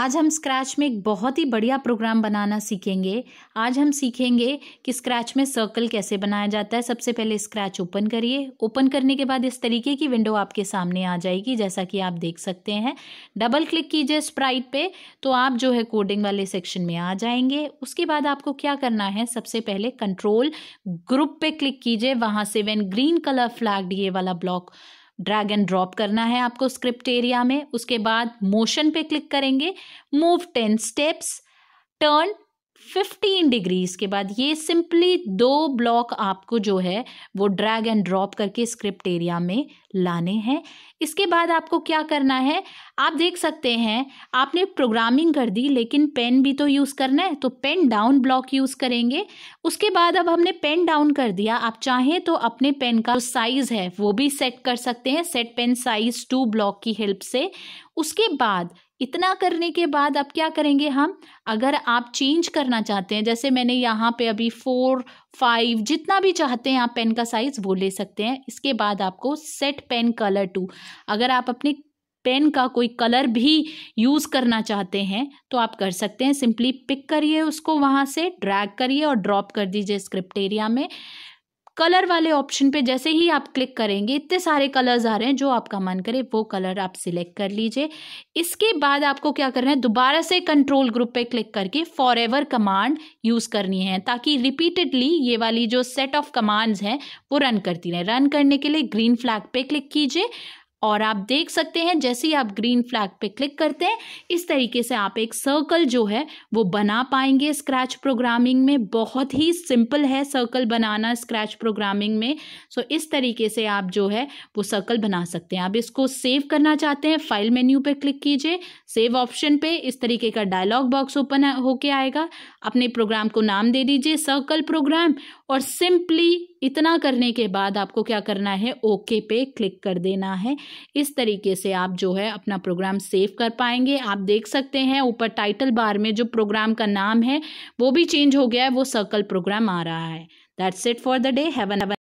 आज हम स्क्रैच में एक बहुत ही बढ़िया प्रोग्राम बनाना सीखेंगे आज हम सीखेंगे कि स्क्रैच में सर्कल कैसे बनाया जाता है सबसे पहले स्क्रैच ओपन करिए ओपन करने के बाद इस तरीके की विंडो आपके सामने आ जाएगी जैसा कि आप देख सकते हैं डबल क्लिक कीजिए स्प्राइट पे तो आप जो है कोडिंग वाले सेक्शन में आ जाएंगे उसके बाद आपको क्या करना है सबसे पहले कंट्रोल ग्रुप पे क्लिक कीजिए वहाँ से वेन ग्रीन कलर फ्लैग ये वाला ब्लॉक ड्रैग एंड ड्रॉप करना है आपको स्क्रिप्ट एरिया में उसके बाद मोशन पे क्लिक करेंगे move ten steps turn fifteen degrees के बाद ये सिंपली दो ब्लॉक आपको जो है वो ड्रैग एंड ड्रॉप करके स्क्रिप्ट एरिया में लाने हैं इसके बाद आपको क्या करना है आप देख सकते हैं आपने प्रोग्रामिंग कर दी लेकिन पेन भी तो यूज़ करना है तो पेन डाउन ब्लॉक यूज़ करेंगे उसके बाद अब हमने पेन डाउन कर दिया आप चाहें तो अपने पेन का साइज़ है वो भी सेट कर सकते हैं set pen size to block की हेल्प से उसके बाद इतना करने के बाद अब क्या करेंगे हम अगर आप चेंज करना चाहते हैं जैसे मैंने यहाँ पे अभी फोर फाइव जितना भी चाहते हैं आप पेन का साइज़ वो ले सकते हैं इसके बाद आपको सेट पेन कलर टू अगर आप अपने पेन का कोई कलर भी यूज़ करना चाहते हैं तो आप कर सकते हैं सिंपली पिक करिए उसको वहाँ से ड्रैग करिए और ड्रॉप कर दीजिए स्क्रिप्ट एरिया में कलर वाले ऑप्शन पे जैसे ही आप क्लिक करेंगे इतने सारे कलर्स आ रहे हैं जो आपका मन करे वो कलर आप सिलेक्ट कर लीजिए इसके बाद आपको क्या करना है दोबारा से कंट्रोल ग्रुप पे क्लिक करके फॉर एवर कमांड यूज़ करनी है ताकि रिपीटेडली ये वाली जो सेट ऑफ कमांड्स हैं वो रन करती रहें रन करने के लिए ग्रीन फ्लैग पे क्लिक कीजिए और आप देख सकते हैं जैसे ही आप ग्रीन फ्लैग पे क्लिक करते हैं इस तरीके से आप एक सर्कल जो है वो बना पाएंगे स्क्रैच प्रोग्रामिंग में बहुत ही सिंपल है सर्कल बनाना स्क्रैच प्रोग्रामिंग में सो so, इस तरीके से आप जो है वो सर्कल बना सकते हैं आप इसको सेव करना चाहते हैं फाइल मेन्यू पर क्लिक कीजिए सेव ऑप्शन पर इस तरीके का डायलॉग बॉक्स ओपन होके आएगा अपने प्रोग्राम को नाम दे दीजिए सर्कल प्रोग्राम और सिंपली इतना करने के बाद आपको क्या करना है ओके पे क्लिक कर देना है इस तरीके से आप जो है अपना प्रोग्राम सेव कर पाएंगे आप देख सकते हैं ऊपर टाइटल बार में जो प्रोग्राम का नाम है वो भी चेंज हो गया है वो सर्कल प्रोग्राम आ रहा है that's it for the day haven